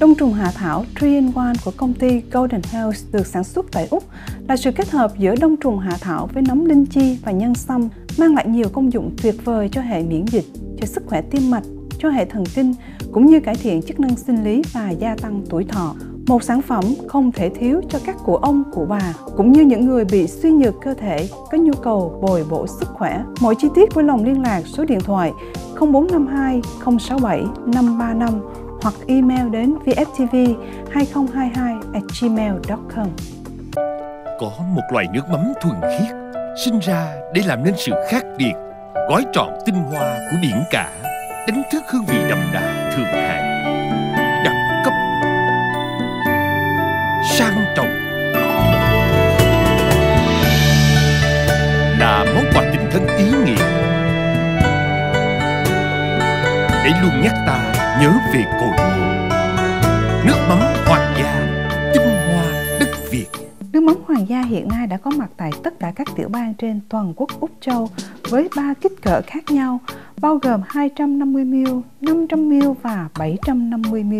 Đông trùng hạ thảo 3 in 1 của công ty Golden Health được sản xuất tại Úc là sự kết hợp giữa đông trùng hạ thảo với nấm linh chi và nhân sâm mang lại nhiều công dụng tuyệt vời cho hệ miễn dịch, cho sức khỏe tim mạch, cho hệ thần kinh cũng như cải thiện chức năng sinh lý và gia tăng tuổi thọ. Một sản phẩm không thể thiếu cho các cụ ông, cụ bà cũng như những người bị suy nhược cơ thể có nhu cầu bồi bổ sức khỏe. Mọi chi tiết vui lòng liên lạc số điện thoại 0452 067 535 hoặc email đến vftv2022@gmail.com. Có một loại nước mắm thuần khiết sinh ra để làm nên sự khác biệt, gói trọn tinh hoa của biển cả, đánh thức hương vị đậm đà thường hạng, đặc cấp, sang trọng. là món quà tình thân ý nghĩa để luôn nhắc ta nhớ về cội nguồn nước mắm hoàng gia tinh hoa đất việt nước mắm hoàng gia hiện nay đã có mặt tại tất cả các tiểu bang trên toàn quốc úc châu với ba kích cỡ khác nhau bao gồm 250 ml, 500 ml và 750 ml.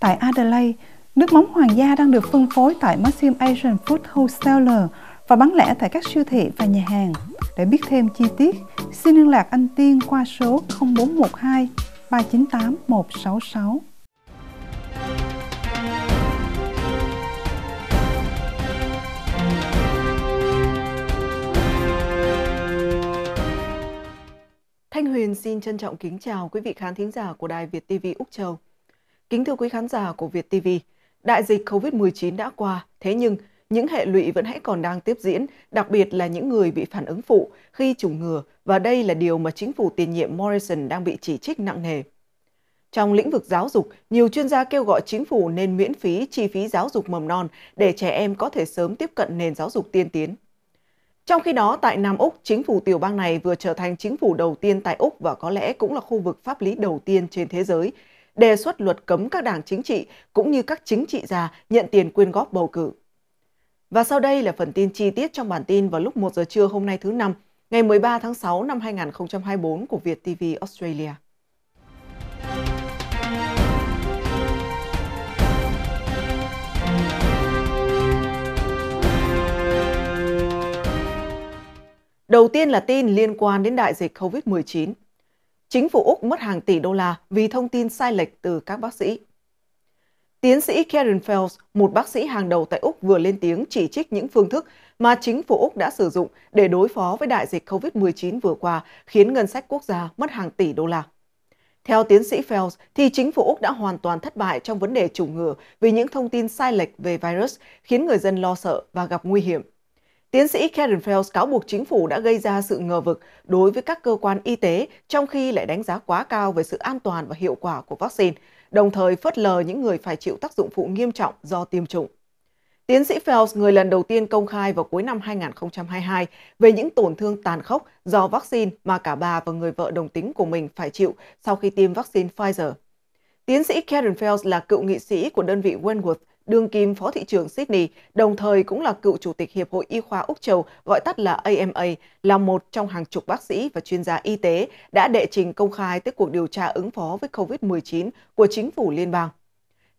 Tại Adelaide, nước mắm hoàng gia đang được phân phối tại Maxim Asian Food Wholesaler và bán lẻ tại các siêu thị và nhà hàng. Để biết thêm chi tiết, xin liên lạc anh Tiên qua số 0412 398 166. Thanh Huyền xin trân trọng kính chào quý vị khán thính giả của Đài Việt TV Úc Châu. Kính thưa quý khán giả của Việt TV, đại dịch COVID-19 đã qua, thế nhưng những hệ lụy vẫn hãy còn đang tiếp diễn, đặc biệt là những người bị phản ứng phụ khi chủng ngừa và đây là điều mà chính phủ tiền nhiệm Morrison đang bị chỉ trích nặng nề. Trong lĩnh vực giáo dục, nhiều chuyên gia kêu gọi chính phủ nên miễn phí chi phí giáo dục mầm non để trẻ em có thể sớm tiếp cận nền giáo dục tiên tiến. Trong khi đó, tại Nam Úc, chính phủ tiểu bang này vừa trở thành chính phủ đầu tiên tại Úc và có lẽ cũng là khu vực pháp lý đầu tiên trên thế giới, đề xuất luật cấm các đảng chính trị cũng như các chính trị gia nhận tiền quyên góp bầu cử. Và sau đây là phần tin chi tiết trong bản tin vào lúc 1 giờ trưa hôm nay thứ năm, ngày 13 tháng 6 năm 2024 của Việt TV Australia. Đầu tiên là tin liên quan đến đại dịch COVID-19. Chính phủ Úc mất hàng tỷ đô la vì thông tin sai lệch từ các bác sĩ. Tiến sĩ Karen Phelps, một bác sĩ hàng đầu tại Úc vừa lên tiếng chỉ trích những phương thức mà chính phủ Úc đã sử dụng để đối phó với đại dịch COVID-19 vừa qua, khiến ngân sách quốc gia mất hàng tỷ đô la. Theo tiến sĩ Phelps, thì chính phủ Úc đã hoàn toàn thất bại trong vấn đề chủng ngừa vì những thông tin sai lệch về virus khiến người dân lo sợ và gặp nguy hiểm Tiến sĩ Karen Fels cáo buộc chính phủ đã gây ra sự ngờ vực đối với các cơ quan y tế trong khi lại đánh giá quá cao về sự an toàn và hiệu quả của vaccine, đồng thời phớt lờ những người phải chịu tác dụng phụ nghiêm trọng do tiêm chủng. Tiến sĩ Fels, người lần đầu tiên công khai vào cuối năm 2022 về những tổn thương tàn khốc do vaccine mà cả bà và người vợ đồng tính của mình phải chịu sau khi tiêm vaccine Pfizer. Tiến sĩ Karen Fels là cựu nghị sĩ của đơn vị Wentworth, đương kim phó thị trưởng Sydney, đồng thời cũng là cựu chủ tịch Hiệp hội Y khoa Úc Châu, gọi tắt là AMA, là một trong hàng chục bác sĩ và chuyên gia y tế đã đệ trình công khai tới cuộc điều tra ứng phó với COVID-19 của chính phủ liên bang.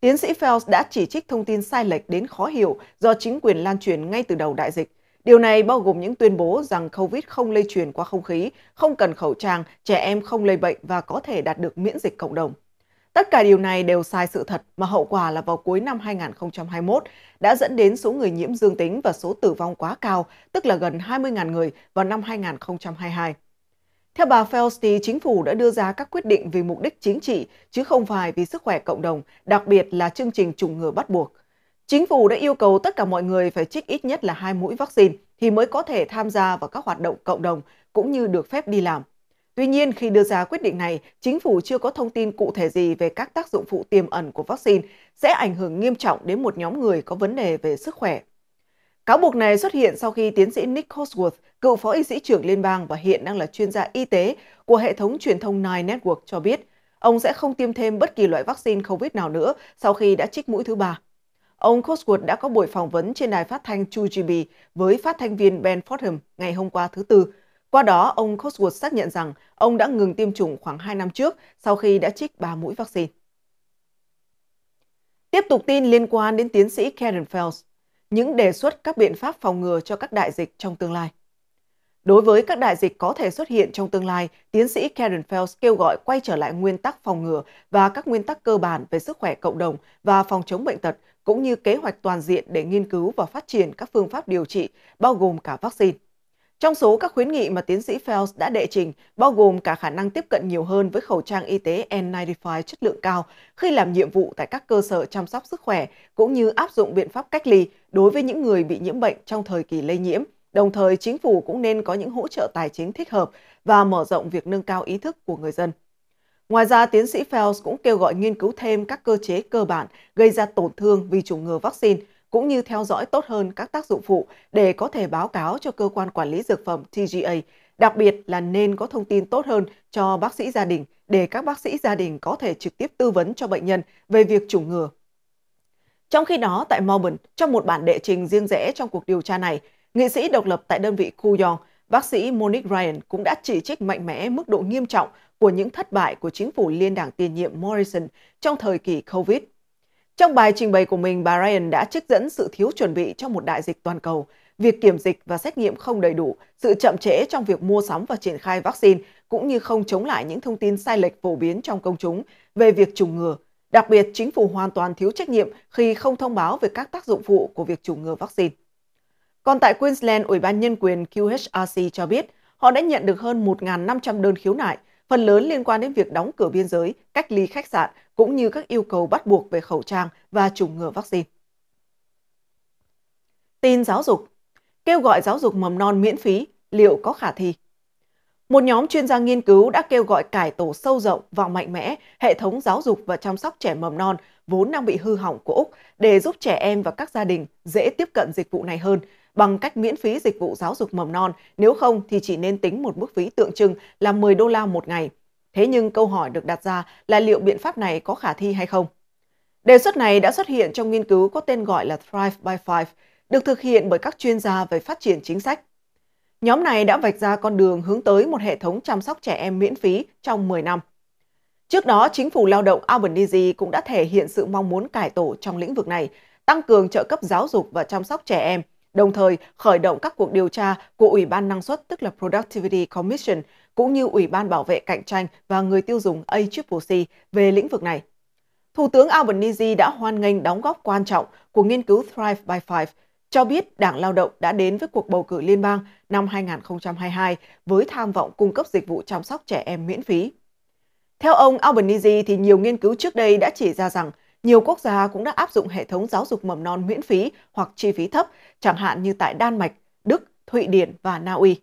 Tiến sĩ Phelps đã chỉ trích thông tin sai lệch đến khó hiểu do chính quyền lan truyền ngay từ đầu đại dịch. Điều này bao gồm những tuyên bố rằng COVID không lây truyền qua không khí, không cần khẩu trang, trẻ em không lây bệnh và có thể đạt được miễn dịch cộng đồng. Tất cả điều này đều sai sự thật mà hậu quả là vào cuối năm 2021 đã dẫn đến số người nhiễm dương tính và số tử vong quá cao, tức là gần 20.000 người vào năm 2022. Theo bà Fausti, chính phủ đã đưa ra các quyết định vì mục đích chính trị, chứ không phải vì sức khỏe cộng đồng, đặc biệt là chương trình chủng ngừa bắt buộc. Chính phủ đã yêu cầu tất cả mọi người phải trích ít nhất là hai mũi vaccine thì mới có thể tham gia vào các hoạt động cộng đồng cũng như được phép đi làm. Tuy nhiên, khi đưa ra quyết định này, chính phủ chưa có thông tin cụ thể gì về các tác dụng phụ tiềm ẩn của vaccine sẽ ảnh hưởng nghiêm trọng đến một nhóm người có vấn đề về sức khỏe. Cáo buộc này xuất hiện sau khi tiến sĩ Nick Cosworth, cựu phó y sĩ trưởng liên bang và hiện đang là chuyên gia y tế của hệ thống truyền thông Nine Network cho biết, ông sẽ không tiêm thêm bất kỳ loại vaccine COVID nào nữa sau khi đã trích mũi thứ ba. Ông Cosworth đã có buổi phỏng vấn trên đài phát thanh 2GB với phát thanh viên Ben Fordham ngày hôm qua thứ Tư, qua đó, ông Cosworth xác nhận rằng ông đã ngừng tiêm chủng khoảng 2 năm trước sau khi đã trích 3 mũi vaccine. Tiếp tục tin liên quan đến tiến sĩ Karen Phelps, những đề xuất các biện pháp phòng ngừa cho các đại dịch trong tương lai. Đối với các đại dịch có thể xuất hiện trong tương lai, tiến sĩ Karen Phelps kêu gọi quay trở lại nguyên tắc phòng ngừa và các nguyên tắc cơ bản về sức khỏe cộng đồng và phòng chống bệnh tật, cũng như kế hoạch toàn diện để nghiên cứu và phát triển các phương pháp điều trị, bao gồm cả vaccine. Trong số các khuyến nghị mà tiến sĩ Phelps đã đệ trình, bao gồm cả khả năng tiếp cận nhiều hơn với khẩu trang y tế N95 chất lượng cao khi làm nhiệm vụ tại các cơ sở chăm sóc sức khỏe, cũng như áp dụng biện pháp cách ly đối với những người bị nhiễm bệnh trong thời kỳ lây nhiễm. Đồng thời, chính phủ cũng nên có những hỗ trợ tài chính thích hợp và mở rộng việc nâng cao ý thức của người dân. Ngoài ra, tiến sĩ Phelps cũng kêu gọi nghiên cứu thêm các cơ chế cơ bản gây ra tổn thương vì chủng ngừa vaccine, cũng như theo dõi tốt hơn các tác dụng phụ để có thể báo cáo cho cơ quan quản lý dược phẩm TGA, đặc biệt là nên có thông tin tốt hơn cho bác sĩ gia đình để các bác sĩ gia đình có thể trực tiếp tư vấn cho bệnh nhân về việc chủng ngừa. Trong khi đó, tại Melbourne, trong một bản đệ trình riêng rẽ trong cuộc điều tra này, nghị sĩ độc lập tại đơn vị Kuyong, bác sĩ Monique Ryan cũng đã chỉ trích mạnh mẽ mức độ nghiêm trọng của những thất bại của chính phủ liên đảng tiền nhiệm Morrison trong thời kỳ COVID trong bài trình bày của mình, bà Ryan đã trích dẫn sự thiếu chuẩn bị cho một đại dịch toàn cầu, việc kiểm dịch và xét nghiệm không đầy đủ, sự chậm trễ trong việc mua sắm và triển khai vaccine, cũng như không chống lại những thông tin sai lệch phổ biến trong công chúng về việc chủng ngừa. Đặc biệt, chính phủ hoàn toàn thiếu trách nhiệm khi không thông báo về các tác dụng phụ của việc chủng ngừa vaccine. Còn tại Queensland, Ủy ban Nhân quyền QHRC cho biết họ đã nhận được hơn 1.500 đơn khiếu nại phần lớn liên quan đến việc đóng cửa biên giới, cách ly khách sạn, cũng như các yêu cầu bắt buộc về khẩu trang và chủng ngừa vaccine. Tin giáo dục Kêu gọi giáo dục mầm non miễn phí, liệu có khả thi? Một nhóm chuyên gia nghiên cứu đã kêu gọi cải tổ sâu rộng và mạnh mẽ hệ thống giáo dục và chăm sóc trẻ mầm non vốn đang bị hư hỏng của Úc để giúp trẻ em và các gia đình dễ tiếp cận dịch vụ này hơn, bằng cách miễn phí dịch vụ giáo dục mầm non, nếu không thì chỉ nên tính một mức phí tượng trưng là 10 đô la một ngày. Thế nhưng câu hỏi được đặt ra là liệu biện pháp này có khả thi hay không? Đề xuất này đã xuất hiện trong nghiên cứu có tên gọi là Thrive by Five, được thực hiện bởi các chuyên gia về phát triển chính sách. Nhóm này đã vạch ra con đường hướng tới một hệ thống chăm sóc trẻ em miễn phí trong 10 năm. Trước đó, chính phủ lao động Albanese cũng đã thể hiện sự mong muốn cải tổ trong lĩnh vực này, tăng cường trợ cấp giáo dục và chăm sóc trẻ em, đồng thời khởi động các cuộc điều tra của Ủy ban Năng suất tức là Productivity Commission cũng như Ủy ban Bảo vệ Cạnh tranh và Người tiêu dùng ACCC về lĩnh vực này. Thủ tướng Albanese đã hoan nghênh đóng góp quan trọng của nghiên cứu Thrive by Five, cho biết Đảng Lao động đã đến với cuộc bầu cử liên bang năm 2022 với tham vọng cung cấp dịch vụ chăm sóc trẻ em miễn phí. Theo ông Albanese thì nhiều nghiên cứu trước đây đã chỉ ra rằng nhiều quốc gia cũng đã áp dụng hệ thống giáo dục mầm non miễn phí hoặc chi phí thấp, chẳng hạn như tại Đan Mạch, Đức, Thụy Điển và Na Uy.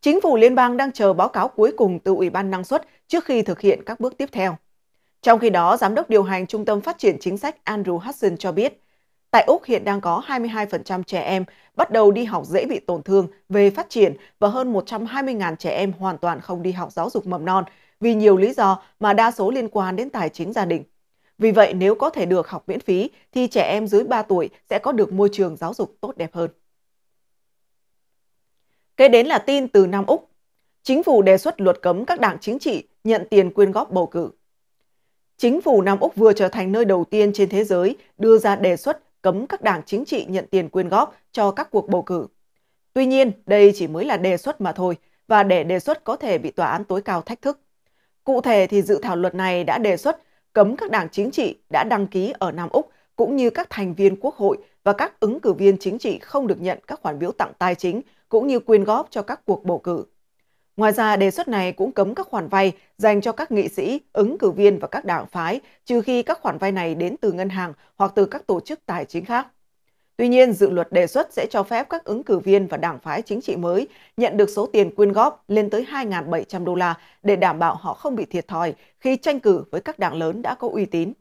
Chính phủ liên bang đang chờ báo cáo cuối cùng từ Ủy ban năng suất trước khi thực hiện các bước tiếp theo. Trong khi đó, giám đốc điều hành Trung tâm Phát triển Chính sách Andrew Hudson cho biết, tại Úc hiện đang có 22% trẻ em bắt đầu đi học dễ bị tổn thương về phát triển và hơn 120.000 trẻ em hoàn toàn không đi học giáo dục mầm non vì nhiều lý do mà đa số liên quan đến tài chính gia đình. Vì vậy, nếu có thể được học miễn phí, thì trẻ em dưới 3 tuổi sẽ có được môi trường giáo dục tốt đẹp hơn. Kế đến là tin từ Nam Úc. Chính phủ đề xuất luật cấm các đảng chính trị nhận tiền quyên góp bầu cử. Chính phủ Nam Úc vừa trở thành nơi đầu tiên trên thế giới đưa ra đề xuất cấm các đảng chính trị nhận tiền quyên góp cho các cuộc bầu cử. Tuy nhiên, đây chỉ mới là đề xuất mà thôi, và để đề xuất có thể bị tòa án tối cao thách thức. Cụ thể thì dự thảo luật này đã đề xuất cấm các đảng chính trị đã đăng ký ở Nam Úc cũng như các thành viên quốc hội và các ứng cử viên chính trị không được nhận các khoản biểu tặng tài chính cũng như quyên góp cho các cuộc bầu cử. Ngoài ra, đề xuất này cũng cấm các khoản vay dành cho các nghị sĩ, ứng cử viên và các đảng phái, trừ khi các khoản vay này đến từ ngân hàng hoặc từ các tổ chức tài chính khác. Tuy nhiên, dự luật đề xuất sẽ cho phép các ứng cử viên và đảng phái chính trị mới nhận được số tiền quyên góp lên tới 2.700 đô la để đảm bảo họ không bị thiệt thòi khi tranh cử với các đảng lớn đã có uy tín.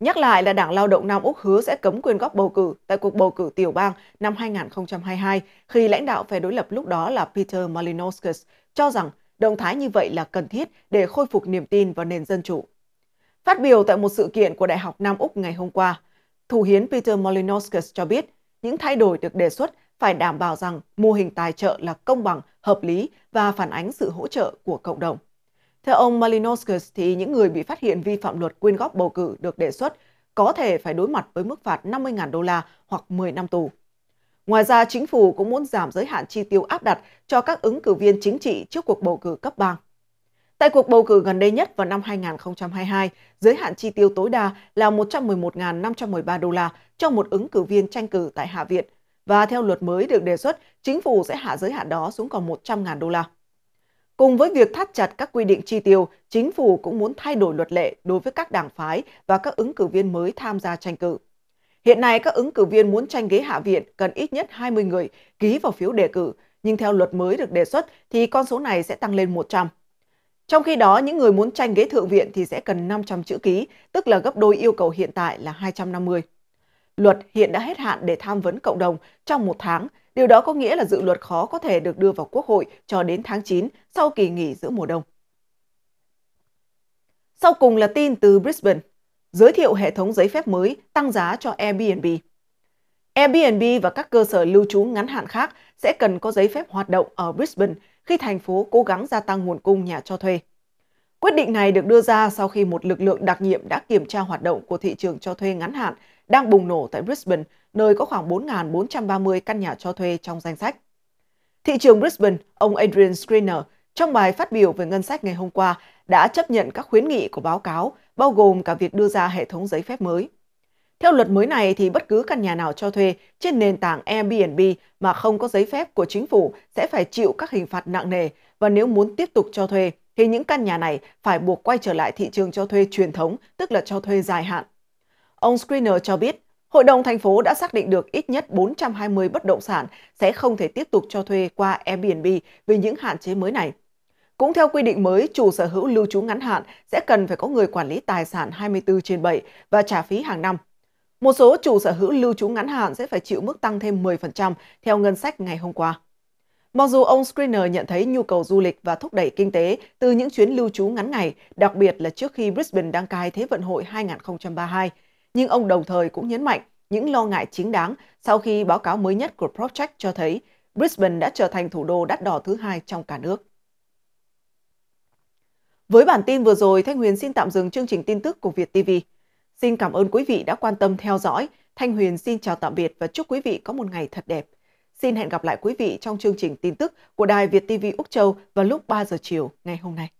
Nhắc lại là Đảng Lao động Nam Úc hứa sẽ cấm quyên góp bầu cử tại cuộc bầu cử tiểu bang năm 2022 khi lãnh đạo phe đối lập lúc đó là Peter Malinowskis cho rằng động thái như vậy là cần thiết để khôi phục niềm tin vào nền dân chủ. Phát biểu tại một sự kiện của Đại học Nam Úc ngày hôm qua, Thủ hiến Peter Molinoskas cho biết, những thay đổi được đề xuất phải đảm bảo rằng mô hình tài trợ là công bằng, hợp lý và phản ánh sự hỗ trợ của cộng đồng. Theo ông Malinoskas, thì những người bị phát hiện vi phạm luật quyên góp bầu cử được đề xuất có thể phải đối mặt với mức phạt 50.000 đô la hoặc 10 năm tù. Ngoài ra, chính phủ cũng muốn giảm giới hạn chi tiêu áp đặt cho các ứng cử viên chính trị trước cuộc bầu cử cấp bang. Tại cuộc bầu cử gần đây nhất vào năm 2022, giới hạn chi tiêu tối đa là 111.513 đô la cho một ứng cử viên tranh cử tại Hạ viện, và theo luật mới được đề xuất, chính phủ sẽ hạ giới hạn đó xuống còn 100.000 đô la. Cùng với việc thắt chặt các quy định chi tiêu, chính phủ cũng muốn thay đổi luật lệ đối với các đảng phái và các ứng cử viên mới tham gia tranh cử. Hiện nay, các ứng cử viên muốn tranh ghế Hạ viện cần ít nhất 20 người ký vào phiếu đề cử, nhưng theo luật mới được đề xuất thì con số này sẽ tăng lên 100. Trong khi đó, những người muốn tranh ghế thượng viện thì sẽ cần 500 chữ ký, tức là gấp đôi yêu cầu hiện tại là 250. Luật hiện đã hết hạn để tham vấn cộng đồng trong một tháng. Điều đó có nghĩa là dự luật khó có thể được đưa vào Quốc hội cho đến tháng 9 sau kỳ nghỉ giữa mùa đông. Sau cùng là tin từ Brisbane, giới thiệu hệ thống giấy phép mới tăng giá cho Airbnb. Airbnb và các cơ sở lưu trú ngắn hạn khác sẽ cần có giấy phép hoạt động ở Brisbane khi thành phố cố gắng gia tăng nguồn cung nhà cho thuê. Quyết định này được đưa ra sau khi một lực lượng đặc nhiệm đã kiểm tra hoạt động của thị trường cho thuê ngắn hạn đang bùng nổ tại Brisbane, nơi có khoảng 4.430 căn nhà cho thuê trong danh sách. Thị trường Brisbane, ông Adrian Screener, trong bài phát biểu về ngân sách ngày hôm qua, đã chấp nhận các khuyến nghị của báo cáo, bao gồm cả việc đưa ra hệ thống giấy phép mới. Theo luật mới này thì bất cứ căn nhà nào cho thuê trên nền tảng Airbnb mà không có giấy phép của chính phủ sẽ phải chịu các hình phạt nặng nề và nếu muốn tiếp tục cho thuê thì những căn nhà này phải buộc quay trở lại thị trường cho thuê truyền thống, tức là cho thuê dài hạn. Ông Screener cho biết, Hội đồng thành phố đã xác định được ít nhất 420 bất động sản sẽ không thể tiếp tục cho thuê qua Airbnb vì những hạn chế mới này. Cũng theo quy định mới, chủ sở hữu lưu trú ngắn hạn sẽ cần phải có người quản lý tài sản 24 trên 7 và trả phí hàng năm. Một số chủ sở hữu lưu trú ngắn hạn sẽ phải chịu mức tăng thêm 10% theo ngân sách ngày hôm qua. Mặc dù ông Skriner nhận thấy nhu cầu du lịch và thúc đẩy kinh tế từ những chuyến lưu trú ngắn ngày, đặc biệt là trước khi Brisbane đăng cai Thế vận hội 2032, nhưng ông đồng thời cũng nhấn mạnh những lo ngại chính đáng sau khi báo cáo mới nhất của Project cho thấy Brisbane đã trở thành thủ đô đắt đỏ thứ hai trong cả nước. Với bản tin vừa rồi, Thanh Huyền xin tạm dừng chương trình tin tức của Việt TV. Xin cảm ơn quý vị đã quan tâm theo dõi. Thanh Huyền xin chào tạm biệt và chúc quý vị có một ngày thật đẹp. Xin hẹn gặp lại quý vị trong chương trình tin tức của Đài Việt TV Úc Châu vào lúc 3 giờ chiều ngày hôm nay.